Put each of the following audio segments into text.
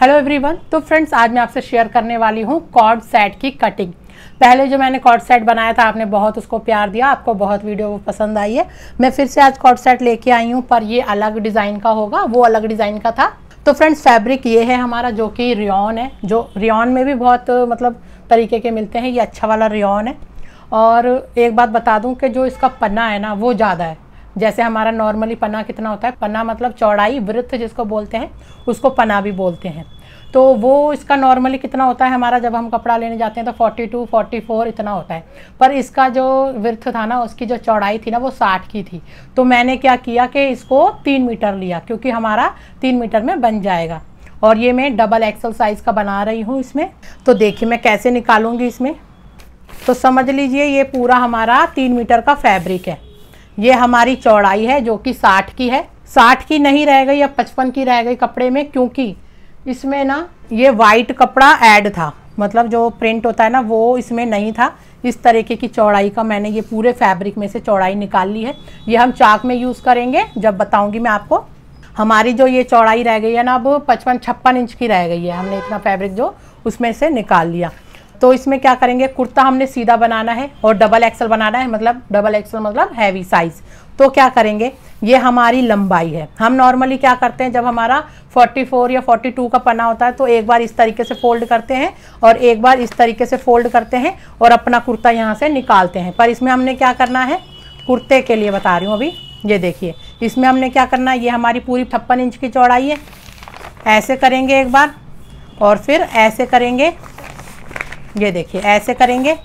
hello everyone तो friends आज मैं आपसे शेयर करने वाली हूँ कॉर्ड सेट की कटिंग पहले जो मैंने कॉर्ड सेट बनाया था आपने बहुत उसको प्यार दिया आपको बहुत वीडियो वो पसंद आई है मैं फिर से आज कॉर्ड सेट लेके आई हूँ पर ये अलग डिज़ाइन का होगा वो अलग डिज़ाइन का था तो फ्रेंड्स फैब्रिक ये है हमारा जो कि रियॉन है जो रियॉन में भी बहुत मतलब तरीके के मिलते हैं ये अच्छा वाला रियॉन है और एक बात बता दूँ कि जो इसका पन्ना है ना वो ज़्यादा है जैसे हमारा नॉर्मली पना कितना होता है पना मतलब चौड़ाई वृत्त जिसको बोलते हैं उसको पना भी बोलते हैं तो वो इसका नॉर्मली कितना होता है हमारा जब हम कपड़ा लेने जाते हैं तो 42, 44 इतना होता है पर इसका जो वृथ था ना उसकी जो चौड़ाई थी ना वो 60 की थी तो मैंने क्या किया कि इसको तीन मीटर लिया क्योंकि हमारा तीन मीटर में बन जाएगा और ये मैं डबल एक्सल साइज़ का बना रही हूँ इसमें तो देखिए मैं कैसे निकालूंगी इसमें तो समझ लीजिए ये पूरा हमारा तीन मीटर का फैब्रिक है ये हमारी चौड़ाई है जो कि साठ की है साठ की नहीं रह गई अब पचपन की रह गई कपड़े में क्योंकि इसमें ना ये वाइट कपड़ा ऐड था मतलब जो प्रिंट होता है ना वो इसमें नहीं था इस तरीके की चौड़ाई का मैंने ये पूरे फैब्रिक में से चौड़ाई निकाल ली है ये हम चाक में यूज़ करेंगे जब बताऊँगी मैं आपको हमारी जो ये चौड़ाई रह गई है ना अब पचपन छप्पन इंच की रह गई है हमने इतना फैब्रिक जो उसमें से निकाल लिया तो इसमें क्या करेंगे कुर्ता हमने सीधा बनाना है और डबल एक्सल बनाना है मतलब डबल एक्सल मतलब हैवी साइज तो क्या करेंगे ये हमारी लंबाई है हम नॉर्मली क्या करते हैं जब हमारा 44 या 42 का पना होता है तो एक बार इस तरीके से फोल्ड करते हैं और एक बार इस तरीके से फोल्ड करते हैं और अपना कुर्ता यहाँ से निकालते हैं पर इसमें हमने क्या करना है कुर्ते के लिए बता रही हूँ अभी ये देखिए इसमें हमने क्या करना है ये हमारी पूरी छप्पन इंच की चौड़ाई है ऐसे करेंगे एक बार और फिर ऐसे करेंगे ये देखिए ऐसे करेंगे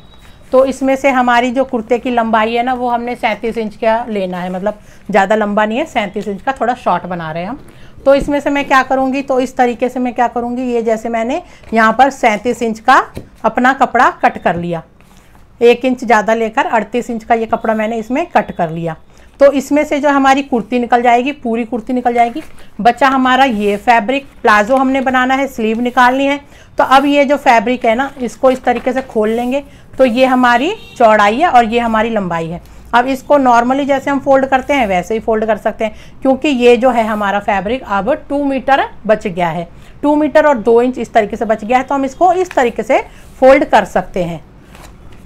तो इसमें से हमारी जो कुर्ते की लंबाई है ना वो हमने सैंतीस इंच का लेना है मतलब ज़्यादा लंबा नहीं है सैंतीस इंच का थोड़ा शॉर्ट बना रहे हैं हम तो इसमें से मैं क्या करूँगी तो इस तरीके से मैं क्या करूँगी ये जैसे मैंने यहाँ पर सैंतीस इंच का अपना कपड़ा कट कर लिया एक इंच ज़्यादा लेकर अड़तीस इंच का ये कपड़ा मैंने इसमें कट कर लिया तो इसमें से जो हमारी कुर्ती निकल जाएगी पूरी कुर्ती निकल जाएगी बच्चा हमारा ये फैब्रिक प्लाजो हमने बनाना है स्लीव निकालनी है तो अब ये जो फैब्रिक है ना इसको इस तरीके से खोल लेंगे तो ये हमारी चौड़ाई है और ये हमारी लंबाई है अब इसको नॉर्मली जैसे हम फोल्ड करते हैं वैसे ही फोल्ड कर सकते हैं क्योंकि ये जो है हमारा फैब्रिक अब टू मीटर बच गया है टू मीटर और दो इंच इस तरीके से बच गया है तो हम इसको इस तरीके से फोल्ड कर सकते हैं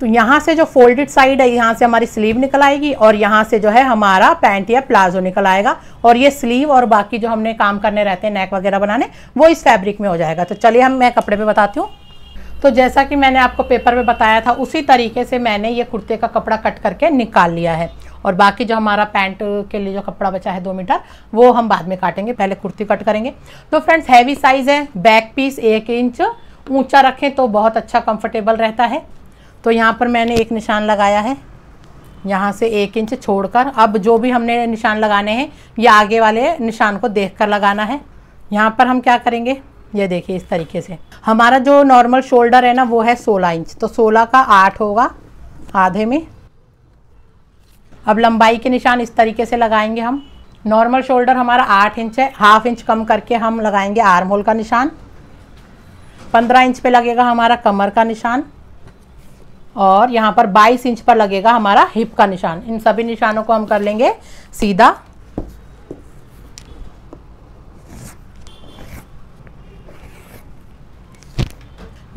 तो यहाँ से जो फोल्डेड साइड है यहाँ से हमारी स्लीव निकल आएगी और यहाँ से जो है हमारा पैंट या प्लाजो निकल आएगा और ये स्लीव और बाकी जो हमने काम करने रहते हैं नेक वगैरह बनाने वो इस फैब्रिक में हो जाएगा तो चलिए हम मैं कपड़े पे बताती हूँ तो जैसा कि मैंने आपको पेपर में बताया था उसी तरीके से मैंने ये कुर्ते का कपड़ा कट करके निकाल लिया है और बाकी जो हमारा पैंट के लिए जो कपड़ा बचा है दो मीटर वो हम बाद में काटेंगे पहले कुर्ती कट करेंगे तो फ्रेंड्स हैवी साइज़ है बैक पीस एक इंच ऊंचा रखें तो बहुत अच्छा कंफर्टेबल रहता है तो यहाँ पर मैंने एक निशान लगाया है यहाँ से एक इंच छोड़कर अब जो भी हमने निशान लगाने हैं ये आगे वाले निशान को देख कर लगाना है यहाँ पर हम क्या करेंगे ये देखिए इस तरीके से हमारा जो नॉर्मल शोल्डर है ना वो है 16 इंच तो 16 का 8 होगा आधे में अब लंबाई के निशान इस तरीके से लगाएंगे हम नॉर्मल शोल्डर हमारा 8 इंच है हाफ इंच कम करके हम लगाएंगे आर्म होल का निशान 15 इंच पे लगेगा हमारा कमर का निशान और यहाँ पर 22 इंच पर लगेगा हमारा हिप का निशान इन सभी निशानों को हम कर लेंगे सीधा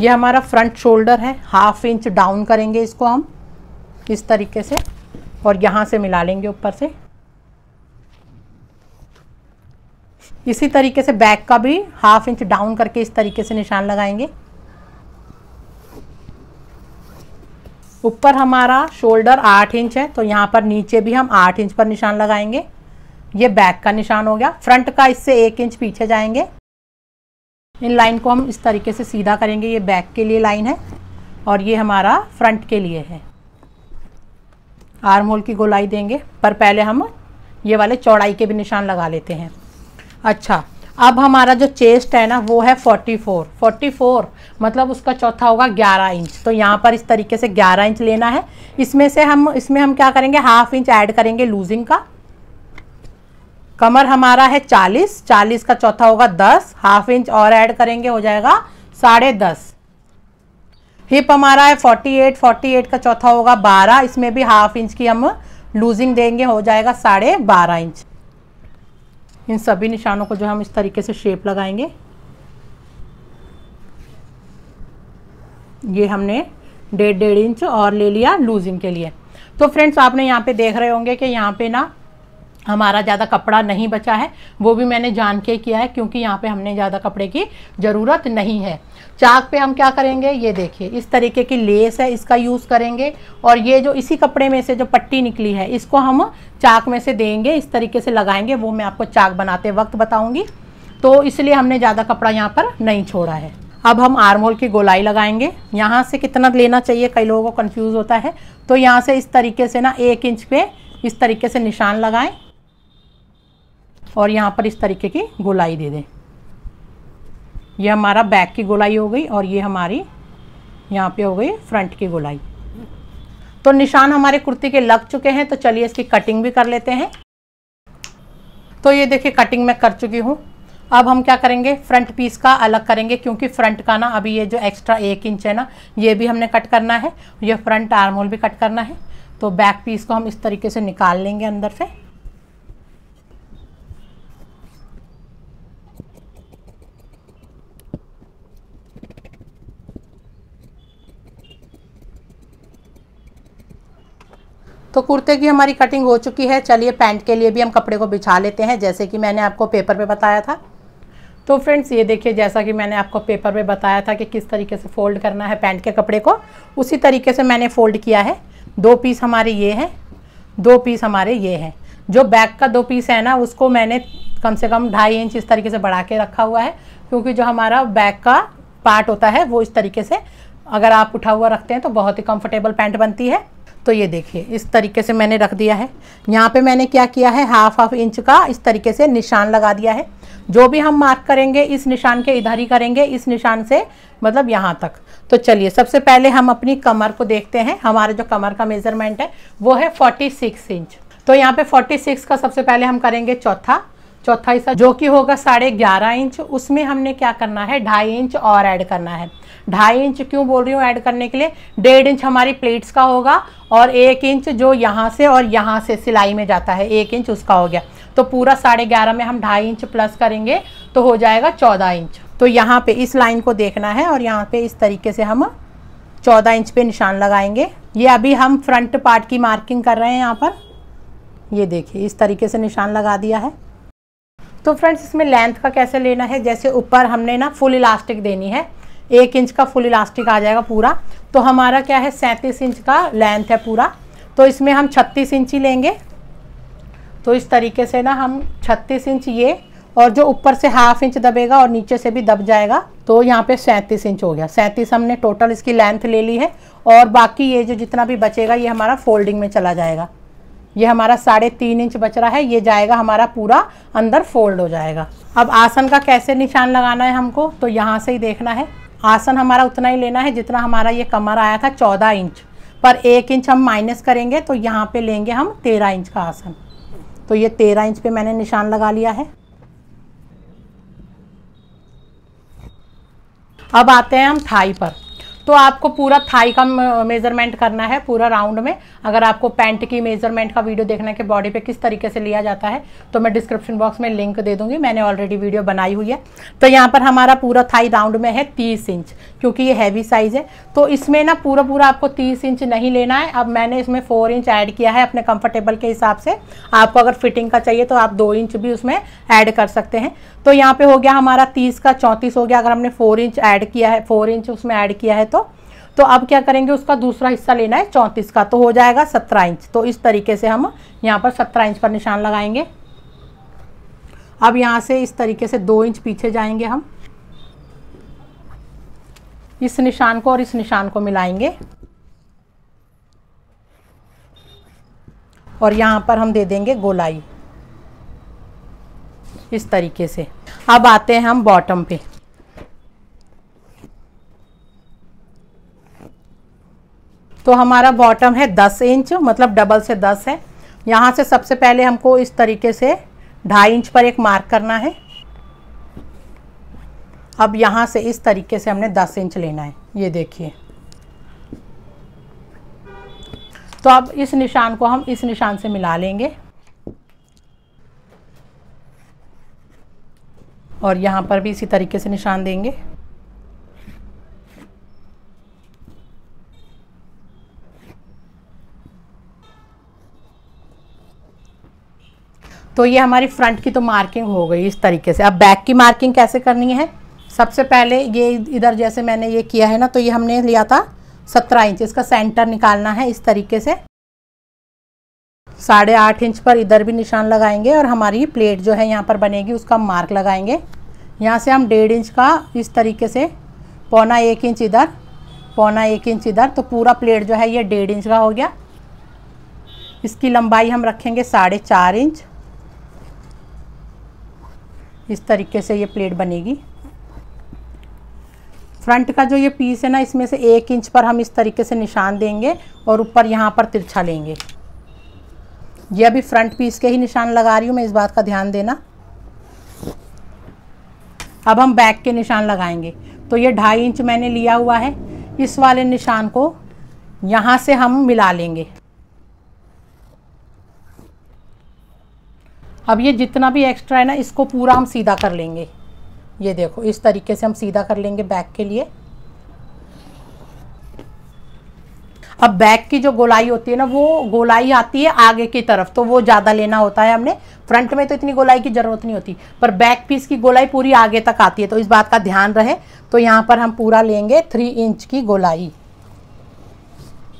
ये हमारा फ्रंट शोल्डर है हाफ इंच डाउन करेंगे इसको हम इस तरीके से और यहाँ से मिला लेंगे ऊपर से इसी तरीके से बैक का भी हाफ इंच डाउन करके इस तरीके से निशान लगाएंगे ऊपर हमारा शोल्डर आठ इंच है तो यहाँ पर नीचे भी हम आठ इंच पर निशान लगाएंगे ये बैक का निशान हो गया फ्रंट का इससे एक इंच पीछे जाएंगे इन लाइन को हम इस तरीके से सीधा करेंगे ये बैक के लिए लाइन है और ये हमारा फ्रंट के लिए है आर्म होल की गोलाई देंगे पर पहले हम ये वाले चौड़ाई के भी निशान लगा लेते हैं अच्छा अब हमारा जो चेस्ट है ना वो है 44 44 मतलब उसका चौथा होगा 11 इंच तो यहाँ पर इस तरीके से 11 इंच लेना है इसमें से हम इसमें हम क्या करेंगे हाफ इंच ऐड करेंगे लूजिंग का कमर हमारा है 40 40 का चौथा होगा 10 हाफ इंच और ऐड करेंगे हो जाएगा साढ़े दस हिप हमारा है 48 48 का चौथा होगा 12 इसमें भी हाफ इंच की हम लूजिंग देंगे हो जाएगा साढ़े बारह इंच इन सभी निशानों को जो हम इस तरीके से शेप लगाएंगे ये हमने डेढ़ डेढ़ इंच और ले लिया लूजिंग के लिए तो फ्रेंड्स आपने यहाँ पे देख रहे होंगे कि यहाँ पे ना हमारा ज़्यादा कपड़ा नहीं बचा है वो भी मैंने जान के किया है क्योंकि यहाँ पे हमने ज़्यादा कपड़े की ज़रूरत नहीं है चाक पे हम क्या करेंगे ये देखिए इस तरीके की लेस है इसका यूज़ करेंगे और ये जो इसी कपड़े में से जो पट्टी निकली है इसको हम चाक में से देंगे इस तरीके से लगाएंगे वो मैं आपको चाक बनाते वक्त बताऊँगी तो इसलिए हमने ज़्यादा कपड़ा यहाँ पर नहीं छोड़ा है अब हम आर्मोल की गोलाई लगाएंगे यहाँ से कितना लेना चाहिए कई लोगों को कन्फ्यूज़ होता है तो यहाँ से इस तरीके से ना एक इंच पे इस तरीके से निशान लगाएं और यहाँ पर इस तरीके की गोलाई दे दें ये हमारा बैक की गोलाई हो गई और ये हमारी यहाँ पे हो गई फ्रंट की गोलाई तो निशान हमारे कुर्ती के लग चुके हैं तो चलिए इसकी कटिंग भी कर लेते हैं तो ये देखिए कटिंग मैं कर चुकी हूँ अब हम क्या करेंगे फ्रंट पीस का अलग करेंगे क्योंकि फ्रंट का ना अभी ये जो एक्स्ट्रा एक इंच है ना ये भी हमने कट करना है ये फ्रंट आर्मोल भी कट करना है तो बैक पीस को हम इस तरीके से निकाल लेंगे अंदर से तो कुर्ते की हमारी कटिंग हो चुकी है चलिए पैंट के लिए भी हम कपड़े को बिछा लेते हैं जैसे कि मैंने आपको पेपर पे बताया था तो फ्रेंड्स ये देखिए जैसा कि मैंने आपको पेपर पे बताया था कि किस तरीके से फ़ोल्ड करना है पैंट के कपड़े को उसी तरीके से मैंने फ़ोल्ड किया है दो पीस हमारे ये हैं दो पीस हमारे ये हैं जो बैक का दो पीस है ना उसको मैंने कम से कम ढाई इंच इस तरीके से बढ़ा के रखा हुआ है क्योंकि जो हमारा बैक का पार्ट होता है वो इस तरीके से अगर आप उठा हुआ रखते हैं तो बहुत ही कंफर्टेबल पैंट बनती है तो ये देखिए इस तरीके से मैंने रख दिया है यहाँ पे मैंने क्या किया है हाफ हाफ इंच का इस तरीके से निशान लगा दिया है जो भी हम मार्क करेंगे इस निशान के इधर ही करेंगे इस निशान से मतलब यहाँ तक तो चलिए सबसे पहले हम अपनी कमर को देखते हैं हमारे जो कमर का मेज़रमेंट है वो है 46 इंच तो यहाँ पे 46 का सबसे पहले हम करेंगे चौथा चौथा हिस्सा जो कि होगा साढ़े ग्यारह इंच उसमें हमने क्या करना है ढाई इंच और ऐड करना है ढाई इंच क्यों बोल रही हूँ ऐड करने के लिए डेढ़ इंच हमारी प्लेट्स का होगा और एक इंच जो यहाँ से और यहाँ से सिलाई में जाता है एक इंच उसका हो गया तो पूरा साढ़े ग्यारह में हम ढाई इंच प्लस करेंगे तो हो जाएगा चौदह इंच तो यहाँ पे इस लाइन को देखना है और यहाँ पे इस तरीके से हम चौदह इंच पे निशान लगाएंगे ये अभी हम फ्रंट पार्ट की मार्किंग कर रहे हैं यहाँ पर ये देखिए इस तरीके से निशान लगा दिया है तो फ्रेंड्स इसमें लेंथ का कैसे लेना है जैसे ऊपर हमने ना फुल इलास्टिक देनी है एक इंच का फुल इलास्टिक आ जाएगा पूरा तो हमारा क्या है सैंतीस इंच का लेंथ है पूरा तो इसमें हम छत्तीस इंच ही लेंगे तो इस तरीके से ना हम छत्तीस इंच ये और जो ऊपर से हाफ इंच दबेगा और नीचे से भी दब जाएगा तो यहाँ पे सैंतीस इंच हो गया सैंतीस हमने टोटल इसकी लेंथ ले ली है और बाकी ये जो जितना भी बचेगा ये हमारा फोल्डिंग में चला जाएगा ये हमारा साढ़े तीन इंच बच रहा है ये जाएगा हमारा पूरा अंदर फोल्ड हो जाएगा अब आसन का कैसे निशान लगाना है हमको तो यहाँ से ही देखना है आसन हमारा उतना ही लेना है जितना हमारा ये कमर आया था चौदह इंच पर एक इंच हम माइनस करेंगे तो यहाँ पे लेंगे हम तेरह इंच का आसन तो ये तेरह इंच पे मैंने निशान लगा लिया है अब आते हैं हम थाई पर तो आपको पूरा थाई का मेजरमेंट करना है पूरा राउंड में अगर आपको पैंट की मेजरमेंट का वीडियो देखना है कि बॉडी पे किस तरीके से लिया जाता है तो मैं डिस्क्रिप्शन बॉक्स में लिंक दे दूंगी मैंने ऑलरेडी वीडियो बनाई हुई है तो यहाँ पर हमारा पूरा थाई राउंड में है तीस इंच क्योंकि ये हैवी साइज़ है तो इसमें ना पूरा पूरा आपको तीस इंच नहीं लेना है अब मैंने इसमें फोर इंच ऐड किया है अपने कंफर्टेबल के हिसाब से आपको अगर फिटिंग का चाहिए तो आप दो इंच भी उसमें ऐड कर सकते हैं तो यहाँ पे हो गया हमारा तीस का चौंतीस हो गया अगर हमने फोर इंच ऐड किया है फोर इंच उसमें ऐड किया है तो तो अब क्या करेंगे उसका दूसरा हिस्सा लेना है चौंतीस का तो हो जाएगा सत्रह इंच तो इस तरीके से हम यहाँ पर सत्रह इंच पर निशान लगाएंगे अब यहाँ से इस तरीके से दो इंच पीछे जाएंगे हम इस निशान को और इस निशान को मिलाएंगे और यहाँ पर हम दे देंगे गोलाई इस तरीके से अब आते हैं हम बॉटम पे तो हमारा बॉटम है दस इंच मतलब डबल से दस है यहाँ से सबसे पहले हमको इस तरीके से ढाई इंच पर एक मार्क करना है अब यहाँ से इस तरीके से हमने दस इंच लेना है ये देखिए तो अब इस निशान को हम इस निशान से मिला लेंगे और यहाँ पर भी इसी तरीके से निशान देंगे तो ये हमारी फ्रंट की तो मार्किंग हो गई इस तरीके से अब बैक की मार्किंग कैसे करनी है सबसे पहले ये इधर जैसे मैंने ये किया है ना तो ये हमने लिया था सत्रह इंच इसका सेंटर निकालना है इस तरीके से साढ़े आठ इंच पर इधर भी निशान लगाएंगे और हमारी प्लेट जो है यहाँ पर बनेगी उसका मार्क लगाएंगे यहाँ से हम डेढ़ इंच का इस तरीके से पौना एक इंच इधर पौना एक इंच इधर तो पूरा प्लेट जो है ये डेढ़ इंच का हो गया इसकी लंबाई हम रखेंगे साढ़े चार इंच इस तरीके से ये प्लेट बनेगी फ्रंट का जो ये पीस है ना इसमें से एक इंच पर हम इस तरीके से निशान देंगे और ऊपर यहाँ पर तिरछा लेंगे ये अभी फ्रंट पीस के ही निशान लगा रही हूँ मैं इस बात का ध्यान देना अब हम बैक के निशान लगाएंगे तो ये ढाई इंच मैंने लिया हुआ है इस वाले निशान को यहाँ से हम मिला लेंगे अब ये जितना भी एक्स्ट्रा है ना इसको पूरा हम सीधा कर लेंगे ये देखो इस तरीके से हम सीधा कर लेंगे बैक के लिए अब बैक की जो गोलाई होती है ना वो गोलाई आती है आगे की तरफ तो वो ज़्यादा लेना होता है हमने फ्रंट में तो इतनी गोलाई की ज़रूरत नहीं होती पर बैक पीस की गोलाई पूरी आगे तक आती है तो इस बात का ध्यान रहे तो यहाँ पर हम पूरा लेंगे थ्री इंच की गोलाई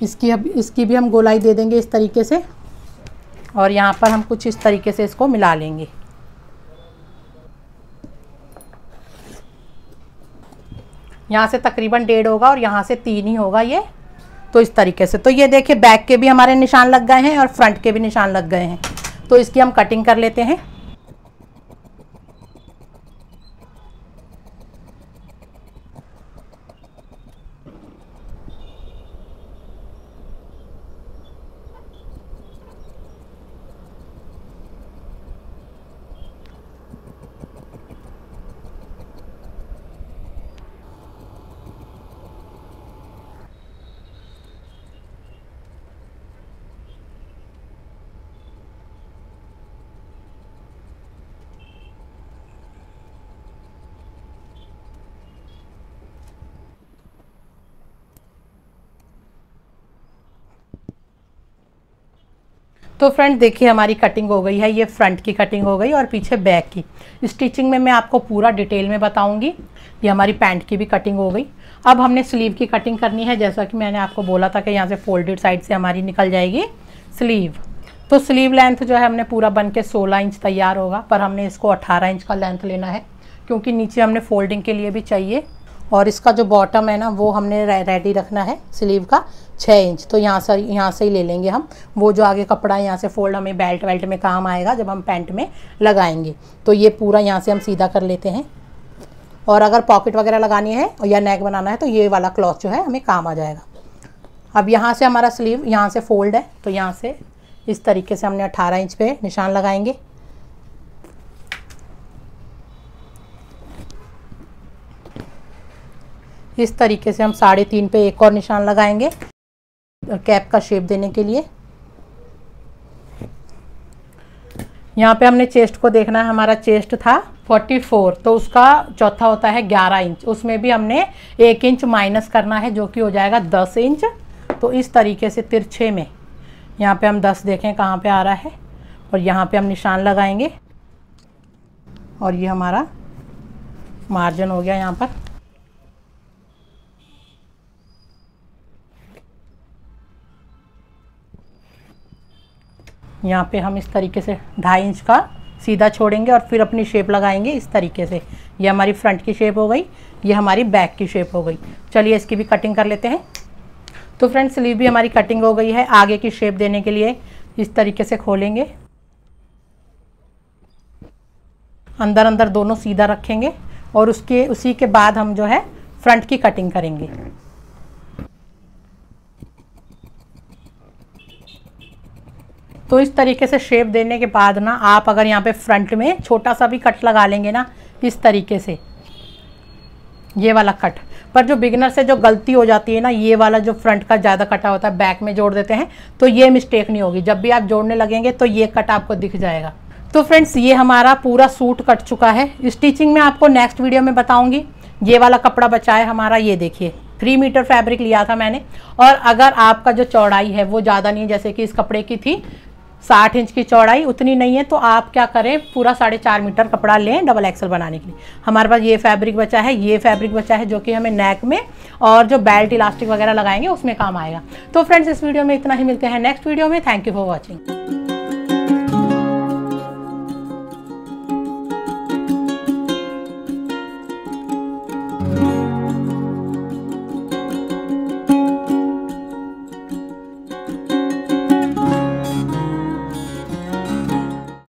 इसकी अब इसकी भी हम गोलाई दे देंगे इस तरीके से और यहाँ पर हम कुछ इस तरीके से इसको मिला लेंगे यहाँ से तकरीबन डेढ़ होगा और यहाँ से तीन ही होगा ये तो इस तरीके से तो ये देखिए बैक के भी हमारे निशान लग गए हैं और फ्रंट के भी निशान लग गए हैं तो इसकी हम कटिंग कर लेते हैं तो फ्रेंड देखिए हमारी कटिंग हो गई है ये फ्रंट की कटिंग हो गई और पीछे बैक की स्टिचिंग में मैं आपको पूरा डिटेल में बताऊंगी ये हमारी पैंट की भी कटिंग हो गई अब हमने स्लीव की कटिंग करनी है जैसा कि मैंने आपको बोला था कि यहाँ से फोल्डेड साइड से हमारी निकल जाएगी स्लीव तो स्लीव लेंथ जो है हमने पूरा बन के सोलह इंच तैयार होगा पर हमने इसको अट्ठारह इंच का लेंथ लेना है क्योंकि नीचे हमने फोल्डिंग के लिए भी चाहिए और इसका जो बॉटम है ना वो हमने रेडी रखना है स्लीव का छः इंच तो यहाँ से यहाँ से ही ले लेंगे हम वो जो आगे कपड़ा है यहाँ से फोल्ड हमें बेल्ट वेल्ट में काम आएगा जब हम पैंट में लगाएंगे तो ये पूरा यहाँ से हम सीधा कर लेते हैं और अगर पॉकेट वगैरह लगानी है या नेक बनाना है तो ये वाला क्लॉथ जो है हमें काम आ जाएगा अब यहाँ से हमारा स्लीव यहाँ से फोल्ड है तो यहाँ से इस तरीके से हमने अट्ठारह इंच पे निशान लगाएंगे इस तरीके से हम साढ़े तीन पे एक और निशान लगाएंगे कैप का शेप देने के लिए यहाँ पे हमने चेस्ट को देखना है हमारा चेस्ट था 44 तो उसका चौथा होता है 11 इंच उसमें भी हमने एक इंच माइनस करना है जो कि हो जाएगा 10 इंच तो इस तरीके से तिरछे में यहाँ पे हम 10 देखें कहाँ पे आ रहा है और यहाँ पे हम निशान लगाएंगे और ये हमारा मार्जिन हो गया यहाँ पर यहाँ पे हम इस तरीके से ढाई इंच का सीधा छोड़ेंगे और फिर अपनी शेप लगाएंगे इस तरीके से ये हमारी फ्रंट की शेप हो गई ये हमारी बैक की शेप हो गई चलिए इसकी भी कटिंग कर लेते हैं तो फ्रेंड स्लीव भी हमारी कटिंग हो गई है आगे की शेप देने के लिए इस तरीके से खोलेंगे अंदर अंदर दोनों सीधा रखेंगे और उसके उसी के बाद हम जो है फ्रंट की कटिंग करेंगे तो इस तरीके से शेप देने के बाद ना आप अगर यहाँ पे फ्रंट में छोटा सा भी कट लगा लेंगे ना इस तरीके से ये वाला कट पर जो बिगनर से जो गलती हो जाती है ना ये वाला जो फ्रंट का ज़्यादा कटा होता है बैक में जोड़ देते हैं तो ये मिस्टेक नहीं होगी जब भी आप जोड़ने लगेंगे तो ये कट आपको दिख जाएगा तो फ्रेंड्स ये हमारा पूरा सूट कट चुका है स्टिचिंग में आपको नेक्स्ट वीडियो में बताऊंगी ये वाला कपड़ा बचा है हमारा ये देखिए थ्री मीटर फैब्रिक लिया था मैंने और अगर आपका जो चौड़ाई है वो ज़्यादा नहीं जैसे कि इस कपड़े की थी साठ इंच की चौड़ाई उतनी नहीं है तो आप क्या करें पूरा साढ़े चार मीटर कपड़ा लें डबल एक्सल बनाने के लिए हमारे पास ये फैब्रिक बचा है ये फैब्रिक बचा है जो कि हमें नेक में और जो बेल्ट इलास्टिक वगैरह लगाएंगे उसमें काम आएगा तो फ्रेंड्स इस वीडियो में इतना ही मिलते हैं नेक्स्ट वीडियो में थैंक यू फॉर वॉचिंग